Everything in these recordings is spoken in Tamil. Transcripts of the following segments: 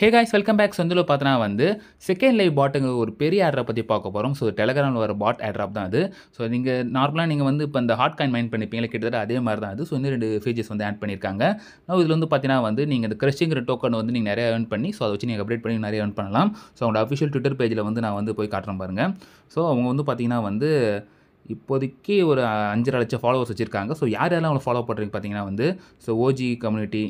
ஹே காய்ஸ் வெல்கம் பேக் சொந்தலோ பார்த்தனா வந்து செகண்ட் லைவ் பாட்டுங்க ஒரு பெரிய ஆட்ரை பற்றி பார்க்க போகிறோம் ஸோ டெலகிராமில் வர பாட் ஆட்ராப் தான் அது ஸோ நீங்கள் நார்மலாக நீங்கள் வந்து இப்போ இந்த ஹாட் காயின் மைண்ட் பண்ணிப்பீங்களா கிட்டத்தட்ட அதே மாதிரி தான் அது ஸோ இன்னும் ரெண்டு ஃபீச்சர்ஸ் வந்து ஆட் பண்ணியிருக்காங்க நான் இதில் வந்து பார்த்தீங்கன்னா வந்து நீங்கள் இந்த கிரஷிங்கிற டோக்கன் வந்து நீங்கள் நிறையா ஏர்ன் பண்ணி ஸோ அதை வச்சு நீங்கள் அப்டேட் பண்ணி நிறைய ஏர்ன் பண்ணலாம் ஸோ அவங்களோட அஃபிஷியல் ட்விட்டர் பேஜில் வந்து நான் வந்து போய் காட்டுறேன் பாருங்கள் ஸோ அவங்க வந்து பார்த்தீங்கன்னா வந்து இப்போதைக்கு ஒரு அஞ்சரை லட்சம் ஃபாலோவர்ஸ் வச்சுருக்காங்க ஸோ யார் யாரெல்லாம் அவங்களை ஃபாலோ பண்ணுறீங்க பார்த்தீங்கன்னா வந்து ஸோ ஓஜி கம்யூனிட்டி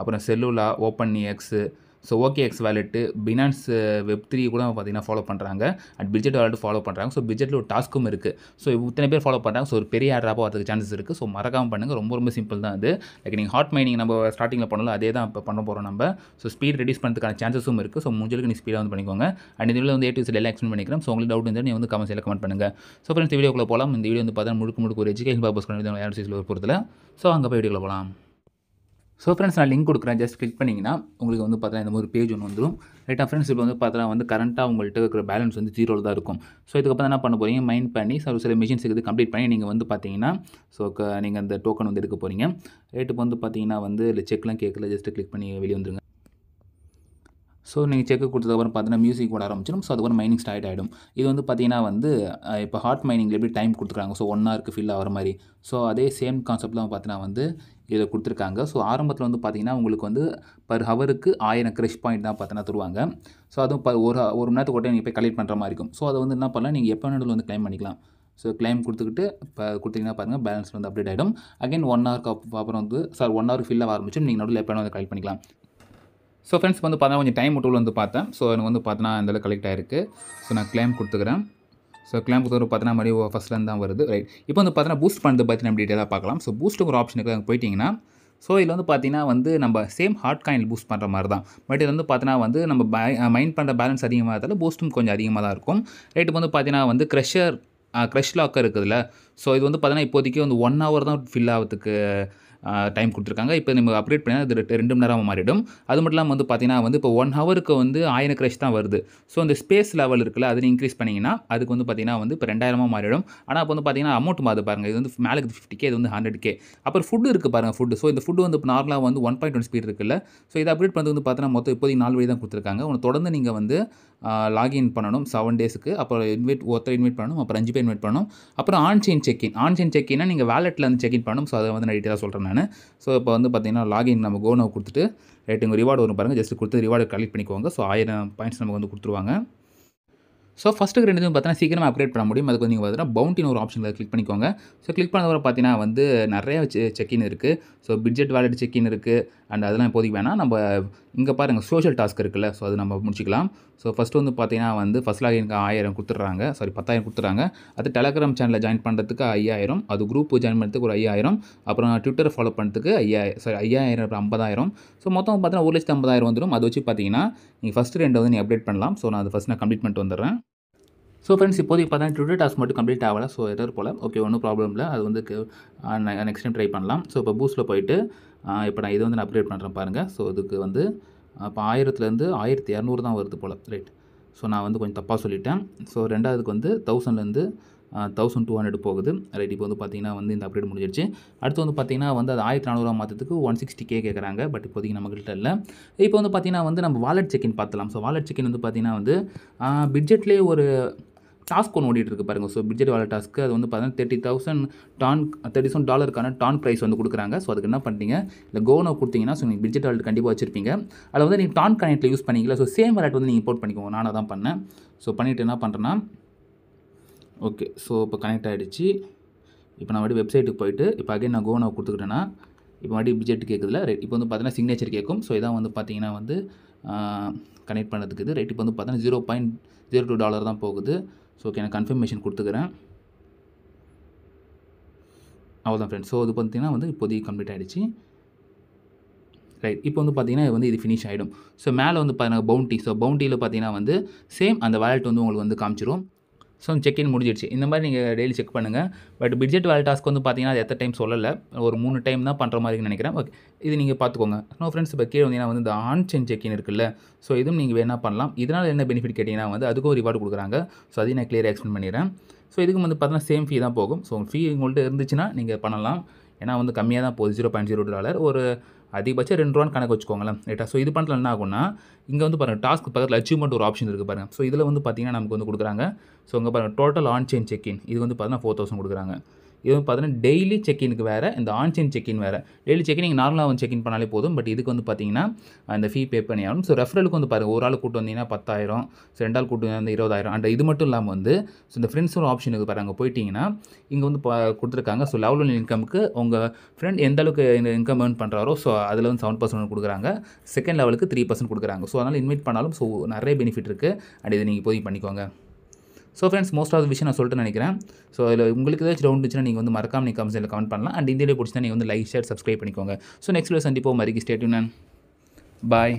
அப்புறம் செல்லுலா open X so okay X wallet Binance web three கூட பார்த்திங்கன்னா ஃபாலோ பண்ணுறாங்க அட் பிஜெட் வேலெட்டு ஃபாலோ பண்ணுறாங்க ஸோ பிஜெட்டில் ஒரு டாஸ்க்கும் இருக்குது ஸோ இத்தனை பேர் ஃபாலோ பண்ணுறாங்க ஸோ ஒரு பெரிய ஆட்ராப்பாக வரதுக்கு சான்சஸ் இருக்குது ஸோ மறக்காமல் பண்ணுங்கள் ரொம்ப ரொம்ப சிம்பிள் தான் அது லைக் நீங்கள் ஹாட் மைனிங் நம்ம ஸ்டார்டிங்கில் பண்ணலாம் அதே தான் இப்போ பண்ண போகிறோம் நம்ம ஸோ ஸ்பீட் ரெடியூஸ் பண்ணுறதுக்கான சான்சஸும் இருக்குது ஸோ முடிஞ்சளவுக்கு நீங்கள் ஸ்பீடாக வந்து பண்ணிக்கோங்க அண்ட் இதில் வந்து ஏ டு எல்லாம் எக்ஸ்பிளைன் பண்ணிக்கிறேன் ஸோ உங்களுக்கு டவுட் இருந்தால் நீங்கள் வந்து கமெண்ட்ஸில் கமெண்ட் பண்ணுங்கள் ஸோ ஃப்ரெண்ட்ஸ் வீடியோக்குள்ளே போகலாம் இந்த வீடியோ வந்து பார்த்தா முழுக்க முழுக்க ஒரு எஜுகேஷன் பர்பஸ் பண்ணி யாரும் ஒரு பொறுத்தில் ஸோ அங்கே போய் வீடியோவில் போகலாம் ஸோ ஃப்ரெண்ட்ஸ் நான் லிங்க் கொடுக்குறேன் ஜஸ்ட் கிளிக் பண்ணிங்கன்னா உங்களுக்கு வந்து பார்த்தா இந்த மாதிரி பேஜ் ஒன்று வந்துடும் ரைட்டாக ஃப்ரெண்ட்ஸ் இப்போ வந்து பார்த்தா வந்து கரண்ட்டாக உங்கள்கிட்ட இருக்கிற பேலன்ஸ் வந்து ஜீரோவில் தான் இருக்கும் ஸோ இதுக்கப்புறம் என்ன பண்ண போகிறீங்க மைண்ட் பண்ணி ஒரு சில மிஷின்ஸ் இது கம்ப்ளீட் பண்ணி நீங்கள் வந்து பார்த்தீங்கன்னா ஸோ நீங்கள் அந்த டோக்கன் வந்து எடுக்க போகிறீங்க ரேட்டுக்கு வந்து பார்த்தீங்கன்னா வந்து செக்லாம் கேட்கல ஜஸ்ட் கிளிக் பண்ணி வெளியே வந்துருங்க ஸோ நீங்கள் செக்கு கொடுத்ததுக்கப்புறம் பார்த்தீங்கன்னா மியூசிக் போட ஆரம்பிச்சிடும் ஸோ அதுக்கப்புறம் மைனிங் ஸ்டார்ட் ஆகிடும் இது வந்து பார்த்தீங்கன்னா வந்து இப்போ ஹார்ட் மைனிங்கில் எப்படி டைம் கொடுத்துருக்காங்க ஸோ ஒன் ஹவருக்கு ஃபில் ஆகிற மாதிரி ஸோ அதே சேம் கான்செப்ட்லாம் பார்த்தீங்கன்னா வந்து இதை கொடுத்துருக்காங்க ஸோ ஆரம்பத்தில் வந்து பார்த்தீங்கன்னா உங்களுக்கு வந்து பர் ஹவருக்கு ஆயிரம் க்ரெஷ் பாயிண்ட் தான் பார்த்தீங்கன்னா தருவாங்க ஸோ அதுவும் ப ஒரு ஒரு மணி நேரத்துக்கு நீங்கள் போய் கலெக்ட் பண்ணுற மாதிரி இருக்கும் ஸோ அதை வந்து என்ன பண்ணலாம் நீங்கள் எப்போ நடுவில் வந்து கிளைம் பண்ணிக்கலாம் ஸோ கிளைம் கொடுத்துக்கிட்டு இப்போ கொடுத்தீங்கன்னா பாருங்கள் பேலன்ஸ் வந்து அப்டேட் ஆகிடும் அகைன் ஒன் ஹவருக்கு அப்புறம் வந்து சார் ஒன் ஹவர் ஃபில்லாக ஆரம்பிச்சு நீங்கள் நடுவில் எப்போ வந்து கலெக்ட் பண்ணிக்கலாம் ஸோ ஃப்ரெண்ட்ஸ் வந்து பார்த்தா கொஞ்சம் டைம் மட்டும் வந்து பார்த்தேன் ஸோ எனக்கு வந்து பார்த்தோன்னா இந்த கலெக்ட் ஆயிருக்கு ஸோ நான் கிளைம் கொடுத்துக்கிறேன் ஸோ கிளாம் கொடுத்து ஒரு பார்த்தீங்கன்னா மறுபடியும் ஃபஸ்ட்லேருந்து தான் வருது ரைட் இப்போ வந்து பார்த்தீங்கன்னா பூஸ்ட் பண்ணுறது பற்றி நம்ம டீட்டெயிலாக பார்க்கலாம் ஸோ பூஸ்ட் ஒரு ஆப்ஷனுக்கு அங்கே போயிட்டிங்கன்னா ஸோ இதில் வந்து பார்த்தீங்கன்னா வந்து நம்ம சேம் ஹார்ட் காயின் பூஸ்ட் பண்ணுற மாதிரி தான் பட் இது வந்து பார்த்தீங்கன்னா வந்து நம்ம மைண்ட் பண்ணுற பேலன்ஸ் அதிகமாக இருந்தாலும் பூஸ்ட்டும் கொஞ்சம் அதிகமாக தான் இருக்கும் ரைட் வந்து பார்த்தீங்கன்னா வந்து க்ரெஷர் க்ரஷ் லாக்கர் இருக்குதுல்ல ஸோ இது வந்து பார்த்தீங்கன்னா இப்போதைக்கு வந்து ஒன் ஹவர் தான் ஃபில் ஆகிறதுக்கு டைம் கொடுத்துருக்காங்க இப்போ நம்ம அப்டேட் பண்ணால் அது ரெண்டு மணி நேரமாக மாறிடும் அது மட்டும் இல்லாமல் வந்து பார்த்தீங்கன்னா வந்து இப்போ ஒன் ஹவருக்கு வந்து ஆயிரம் கிரஷ் தான் வருது ஸோ அந்த ஸ்பேஸ் லெவல் இருக்குல்ல அதில் இன்க்ரீஸ் பண்ணிங்கன்னா அதுக்கு வந்து பார்த்தீங்கன்னா வந்து இப்போ ரெண்டாயிரமாக மாறிடும் ஆனால் அப்போ வந்து பார்த்தீங்கன்னா அமௌண்ட் மாறுது பாருங்கள் இது வந்து மேலே ஃபிஃப்டி கே இது வந்து ஹண்ட்ரட் கே அப்புறம் ஃபுட்டு இருக்குது பாருங்கள் ஃபுட்டு ஸோ இந்த ஃபுட்டு வந்து இப்போ நார்மலாக வந்து ஒன் பாயிண்ட் ஒன் ஸ்பீட் இருக்குல்ல ஸோ இதை அப்டேட் பண்ணுறது வந்து பார்த்தீங்கன்னா மொத்தம் இப்போதைக்கு நாலு வழி தான் கொடுத்துருக்காங்க ஒன்று தொடர்ந்து நீங்கள் வந்து லாகின் பண்ணணும் செவன் டேஸுக்கு அப்புறம் இன்வைட் ஒருத்தர் இன்வைட் பண்ணணும் அப்புறம் அஞ்சு பேர் இன்வைட் பண்ணணும் அப்புறம் ஆன்சைன் செக்இன் ஆன்சைன் செக்இன்னா நீங்கள் வேலெட்டில் வந்து செக்இன் பண்ணணும் ஸோ அதை வந்து நான் டீட்டெயிலாக சொல்கிறேன் நான் ஸோ இப்போ வந்து பார்த்தீங்கன்னா லாகின் நம்ம கோனை கொடுத்துட்டு ரேட்டிங் இங்கே ரிவார்டு வரும் பாருங்கள் ஜஸ்ட் கொடுத்து ரிவார்டு கலெக்ட் பண்ணிக்குவாங்க ஸோ ஆயிரம் பாயிண்ட்ஸ் நமக்கு வந்து கொடுத்துருவாங்க ஸோ ஃபஸ்ட்டு ரெண்டு இதுவும் பார்த்தீங்கன்னா சீக்கிரமாக அப்டேட் பண்ண முடியும் அதுக்கு நீங்கள் பார்த்தீங்கன்னா பவுண்டின் ஒரு ஆப்ஷனில் கிளிக் பண்ணிக்கோங்க ஸோ கிளிக் பண்ணதுக்கப்புறம் பார்த்தீங்கன்னா வந்து நிறைய செக்கின் இருக்குது ஸோ பிட்ஜெட் வேலட் செக்கின் இருக்குது அண்ட் அதெல்லாம் இப்போதைக்கு வேணால் நம்ம இங்கே பாருங்கள் சோஷியல் டாஸ்க் இருக்குல்ல ஸோ அது நம்ம முடிச்சிக்கலாம் ஸோ ஃபஸ்ட்டு வந்து பார்த்தீங்கன்னா வந்து ஃபஸ்ட் லாகினுக்கு ஆயிரம் கொடுத்துட்றாங்க சாரி பத்தாயிரம் கொடுத்துட்றாங்க அது டெலகிராம் சேனலில் ஜாயின் பண்ணுறதுக்கு ஐயாயிரம் அது குரூப் ஜாயின் பண்ணுறதுக்கு ஒரு ஐயாயிரம் அப்புறம் ட்விட்டர் ஃபாலோ பண்ணுறதுக்கு ஐயாயிரம் சாரி ஐயாயிரம் அப்புறம் ஐம்பதாயிரம் ஸோ மொத்தம் பார்த்தீங்கன்னா ஒரு லட்சத்து ஐம்பதாயிரம் வந்துடும் அது வச்சு பார்த்தீங்கன்னா நீங்கள் ஃபஸ்ட்டு ரெண்டு வந்து நீ அப்டேட் பண்ணலாம் ஸோ நான் அது ஃபஸ்ட் நான் கம்ப்ளீட் பண்ணிட்டு வந்துடுறேன் ஸோ ஃப்ரெண்ட்ஸ் இப்போ பார்த்தா ட்விட்டர் டாஸ்க் மட்டும் கம்ப்ளீட் ஆகலை ஸோ எதாவது போல் ஓகே ஒன்றும் ப்ராப்ளம் இல்லை அது வந்து நெக்ஸ்ட் டைம் ட்ரை பண்ணலாம் ஸோ இப்போ பூஸ்ட்டில் போயிட்டு இப்போ நான் இதை வந்து நான் அப்டேட் பண்ணுறேன் பாருங்கள் ஸோ இதுக்கு வந்து அப்போ ஆயிரத்துலேருந்து ஆயிரத்தி இரநூறு தான் வருது போல் ரைட் ஸோ நான் வந்து கொஞ்சம் தப்பாக சொல்லிட்டேன் ஸோ ரெண்டாவதுக்கு வந்து தௌசண்ட்லேருந்து தௌசண்ட் டூ ஹண்ட்ரட் போகுது ரைட் இப்போ வந்து பார்த்திங்கன்னா வந்து இந்த அப்டேட் முடிஞ்சிடுச்சு அடுத்து வந்து பார்த்திங்கன்னா வந்து அது ஆயிரத்தி நானூறுவா மாற்றத்துக்கு ஒன் சிக்ஸ்டி கே கேட்குறாங்க பட் இப்போதைக்கு நம்மகிட்ட இல்லை இப்போ வந்து பார்த்திங்கன்னா வந்து நம்ம வாலெட் செக்கின் பார்த்தலாம் ஸோ வாலெட் செக்கின் வந்து பார்த்திங்கன்னா வந்து பிட்ஜெட்லேயே ஒரு டாஸ்க் ஒன்று இருக்கு பாருங்க ஸோ பிட்ஜெட் வாலட் டாஸ்க்கு அது வந்து பார்த்தீங்கன்னா thirty thousand TON thirty thousand டாலருக்கான டான் ப்ரைஸ் வந்து கொடுக்குறாங்க ஸோ அதுக்கு என்ன பண்ணுறீங்க இல்லை கோனோ கொடுத்தீங்கன்னா ஸோ நீங்கள் பிட்ஜெட் வாலெட் கண்டிப்பாக வச்சிருப்பீங்க அதில் வந்து நீங்கள் டான் கனெக்ட்டில் யூஸ் பண்ணிக்கலாம் ஸோ சேம் வாலெட் வந்து நீங்கள் இம்போர்ட் பண்ணிக்கோங்க நானாக தான் பண்ணேன் ஸோ பண்ணிவிட்டு என்ன பண்ணுறேன்னா ஓகே ஸோ இப்போ கனெக்ட் ஆகிடுச்சு இப்போ நான் மறுபடியும் வெப்சைட்டுக்கு போயிட்டு இப்போ அகைன் நான் கோனோ கொடுத்துக்கிட்டேன்னா இப்போ மறுபடியும் பிஜெட் கேட்குதுல ரைட் இப்போ வந்து பார்த்தீங்கன்னா சிக்னேச்சர் கேட்கும் ஸோ இதான் வந்து பார்த்தீங்கன்னா வந்து கனெக்ட் பண்ணுறதுக்கு இது ரைட் இப்போ வந்து பார்த்தீங்கன்னா zero point zero two dollar தான் போகுது ஸோ ஓகே நான் கன்ஃபர்மேஷன் கொடுத்துக்கிறேன் அவ்வளோதான் ஃப்ரெண்ட்ஸ் ஸோ இது பார்த்திங்கன்னா வந்து இப்போதைக்கு கம்ப்ளீட் ஆகிடுச்சு ரைட் இப்போ வந்து இது வந்து இது ஃபினிஷ் ஆகிடும் ஸோ மேலே வந்து பார்த்தீங்கன்னா பவுண்டி ஸோ பவுண்டியில் பார்த்தீங்கன்னா வந்து சேம் அந்த வேலட் வந்து உங்களுக்கு வந்து காமிச்சிரும் ஸோ செக்இன் முடிஞ்சிடுச்சு இந்த மாதிரி நீங்கள் டெய்லி செக் பண்ணுங்கள் பட் பிட்ஜெட் வேலை டாஸ்க் வந்து பார்த்தீங்கன்னா அது எத்தனை டைம் சொல்லலை ஒரு மூணு டைம் தான் பண்ணுற மாதிரி நினைக்கிறேன் ஓகே இது நீங்கள் பார்த்துக்கோங்க நோ ஃப்ரெண்ட்ஸ் இப்போ கீழே வந்தீங்கன்னா வந்து இந்த ஆன் செயின் செக்இன் இருக்குல்ல ஸோ இதுவும் நீங்கள் வேணால் பண்ணலாம் இதனால் என்ன பெனிஃபிட் கேட்டிங்கன்னா வந்து அதுக்கும் ரிவார்டு கொடுக்குறாங்க ஸோ அதையும் நான் கிளியராக எக்ஸ்பிளைன் பண்ணிடுறேன் ஸோ இதுக்கு வந்து பார்த்தீங்கன்னா சேம் ஃபீ தான் போகும் ஸோ ஃபீ உங்கள்கிட்ட இருந்துச்சுன்னா நீங்கள் பண்ணலாம் ஏன்னா வந்து கம்மியாக தான் போகுது ஜீரோ பாயிண்ட் ஜீரோ டாலர் ஒரு அதிகபட்சம் ரெண்டு ரூபான்னு கணக்கு வச்சுக்கோங்களேன் ரைட்டா ஸோ இது பண்ணல என்ன ஆகும்னா இங்கே வந்து பாருங்கள் டாஸ்க் பக்கத்தில் அச்சீவ்மெண்ட் ஒரு ஆப்ஷன் இருக்குது பாருங்கள் ஸோ இதில் வந்து பார்த்திங்கன்னா நமக்கு வந்து கொடுக்குறாங்க ஸோ இங்கே பாருங்கள் டோட்டல் ஆன் செயின் செக்இன் இது வந்து பார்த்தீங்கன்னா ஃபோர் தௌசண்ட் கொடுக்குறாங்க இது வந்து பார்த்தீங்கன்னா டெய்லி செக்இனுக்கு வேறு இந்த ஆன்சைன் செக்இன் வேறு டெய்லி செக்இன் நீங்கள் நார்மலாக வந்து செக்இன் பண்ணாலே போதும் பட் இதுக்கு வந்து பார்த்தீங்கன்னா அந்த ஃபீ பே பண்ணி ஆகணும் ஸோ ரெஃபரலுக்கு வந்து பாருங்கள் ஒரு ஆள் கூட்டு வந்தீங்கன்னா பத்தாயிரம் ஸோ ரெண்டு ஆள் கூட்டு வந்து இருபதாயிரம் அண்ட் இது மட்டும் இல்லாமல் வந்து ஸோ இந்த ஃப்ரெண்ட்ஸோட ஆப்ஷனுக்கு இருக்குது அங்கே போயிட்டீங்கன்னா இங்கே வந்து கொடுத்துருக்காங்க ஸோ லெவல் ஒன் இன்கமுக்கு உங்கள் ஃப்ரெண்ட் எந்த அளவுக்கு இன்கம் ஏர்ன் பண்ணுறாரோ ஸோ அதில் வந்து செவன் பர்சன்ட் கொடுக்குறாங்க செகண்ட் லெவலுக்கு த்ரீ பர்சன்ட் கொடுக்குறாங்க ஸோ அதனால் இன்வைட் பண்ணாலும் ஸோ நிறைய பெனிஃபிட் இருக்குது அண்ட் இதை நீங்கள் போய் பண்ணிக்கோங்க ஸோ ஃப்ரெண்ட்ஸ் மோஸ்ட் ஆஃப் விஷயம் நான் சொல்லிட்டு நினைக்கிறேன் ஸோ அதில் உங்களுக்கு ஏதாச்சும் டவுன் இருந்துச்சுன்னா நீங்கள் வந்து மறக்காம நீங்கள் கமெண்ட்ஸில் கமெண்ட் பண்ணலாம் அண்ட் இந்த பிடிச்சி பிடிச்சினா நீங்கள் வந்து லைக் ஷேர் சப்ஸ்கிரைப் பண்ணிக்கோங்க ஸோ நெக்ஸ்ட் வீடியோ சந்திப்போம் மறுக்கி நான் பாய்